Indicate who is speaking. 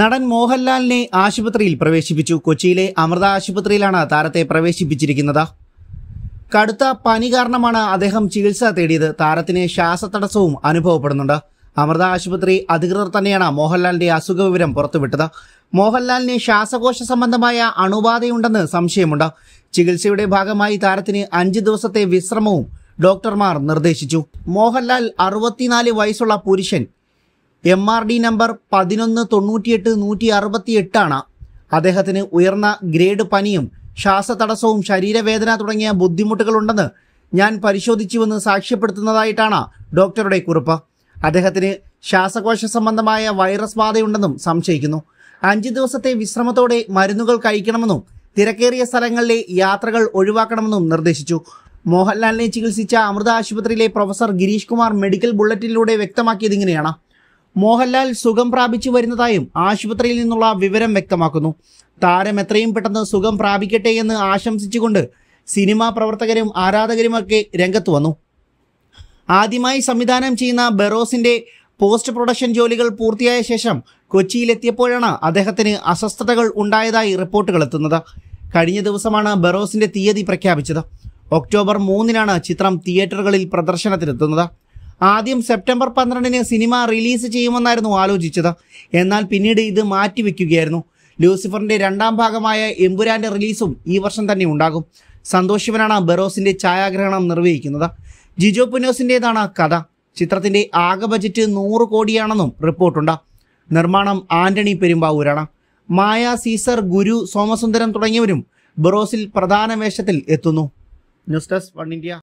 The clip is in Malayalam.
Speaker 1: നടൻ മോഹൻലാലിനെ ആശുപത്രിയിൽ പ്രവേശിപ്പിച്ചു കൊച്ചിയിലെ അമൃത ആശുപത്രിയിലാണ് താരത്തെ പ്രവേശിപ്പിച്ചിരിക്കുന്നത് കടുത്ത പനി കാരണമാണ് അദ്ദേഹം ചികിത്സ തേടിയത് താരത്തിന് ശ്വാസതടസ്സവും അനുഭവപ്പെടുന്നുണ്ട് അമൃത ആശുപത്രി അധികൃതർ തന്നെയാണ് മോഹൻലാലിന്റെ അസുഖ വിവരം പുറത്തുവിട്ടത് മോഹൻലാലിന് ശ്വാസകോശ സംബന്ധമായ അണുബാധയുണ്ടെന്ന് സംശയമുണ്ട് ചികിത്സയുടെ ഭാഗമായി താരത്തിന് അഞ്ച് ദിവസത്തെ വിശ്രമവും ഡോക്ടർമാർ നിർദ്ദേശിച്ചു മോഹൻലാൽ അറുപത്തിനാല് വയസ്സുള്ള പുരുഷൻ എം ആർ ഡി നമ്പർ പതിനൊന്ന് തൊണ്ണൂറ്റിയെട്ട് നൂറ്റി അറുപത്തി എട്ടാണ് അദ്ദേഹത്തിന് ഉയർന്ന ഗ്രേഡ് പനിയും ശ്വാസതടസ്സവും ശരീരവേദന തുടങ്ങിയ ബുദ്ധിമുട്ടുകളുണ്ടെന്ന് ഞാൻ പരിശോധിച്ചുവെന്ന് സാക്ഷ്യപ്പെടുത്തുന്നതായിട്ടാണ് ഡോക്ടറുടെ കുറിപ്പ് അദ്ദേഹത്തിന് ശ്വാസകോശ സംബന്ധമായ വൈറസ് ബാധയുണ്ടെന്നും സംശയിക്കുന്നു അഞ്ച് ദിവസത്തെ വിശ്രമത്തോടെ മരുന്നുകൾ കഴിക്കണമെന്നും തിരക്കേറിയ സ്ഥലങ്ങളിലെ യാത്രകൾ ഒഴിവാക്കണമെന്നും നിർദ്ദേശിച്ചു മോഹൻലാലിനെ ചികിത്സിച്ച അമൃത ആശുപത്രിയിലെ പ്രൊഫസർ ഗിരീഷ് കുമാർ മെഡിക്കൽ ബുള്ളറ്റിനിലൂടെ വ്യക്തമാക്കിയത് ഇങ്ങനെയാണ് മോഹൻലാൽ സുഖം പ്രാപിച്ചു വരുന്നതായും ആശുപത്രിയിൽ നിന്നുള്ള വിവരം വ്യക്തമാക്കുന്നു താരം എത്രയും പെട്ടെന്ന് സുഖം പ്രാപിക്കട്ടെ എന്ന് ആശംസിച്ചുകൊണ്ട് സിനിമാ പ്രവർത്തകരും ആരാധകരുമൊക്കെ രംഗത്ത് വന്നു ആദ്യമായി സംവിധാനം ചെയ്യുന്ന ബെറോസിന്റെ പോസ്റ്റ് പ്രൊഡക്ഷൻ ജോലികൾ പൂർത്തിയായ ശേഷം കൊച്ചിയിലെത്തിയപ്പോഴാണ് അദ്ദേഹത്തിന് അസ്വസ്ഥതകൾ ഉണ്ടായതായി റിപ്പോർട്ടുകൾ എത്തുന്നത് കഴിഞ്ഞ ദിവസമാണ് ബെറോസിന്റെ തീയതി പ്രഖ്യാപിച്ചത് ഒക്ടോബർ മൂന്നിനാണ് ചിത്രം തിയേറ്ററുകളിൽ പ്രദർശനത്തിനെത്തുന്നത് ആദ്യം സെപ്റ്റംബർ പന്ത്രണ്ടിന് സിനിമ റിലീസ് ചെയ്യുമെന്നായിരുന്നു ആലോചിച്ചത് എന്നാൽ പിന്നീട് ഇത് മാറ്റിവെക്കുകയായിരുന്നു ലൂസിഫറിന്റെ രണ്ടാം ഭാഗമായ എമ്പുരാന്റെ റിലീസും ഈ വർഷം തന്നെ ഉണ്ടാകും സന്തോഷ് ശിവനാണ് ബെറോസിന്റെ ഛായാഗ്രഹണം നിർവഹിക്കുന്നത് ജിജോ പുനോസിൻ്റെതാണ് കഥ ചിത്രത്തിന്റെ ആകെ ബജറ്റ് നൂറ് കോടിയാണെന്നും റിപ്പോർട്ടുണ്ട് നിർമ്മാണം ആന്റണി പെരുമ്പാവൂരാണ് മായ സീസർ ഗുരു സോമസുന്ദരം തുടങ്ങിയവരും ബെറോസിൽ പ്രധാന വേഷത്തിൽ എത്തുന്നു ന്യൂസ് ഡെസ്ക് വൺ ഇന്ത്യ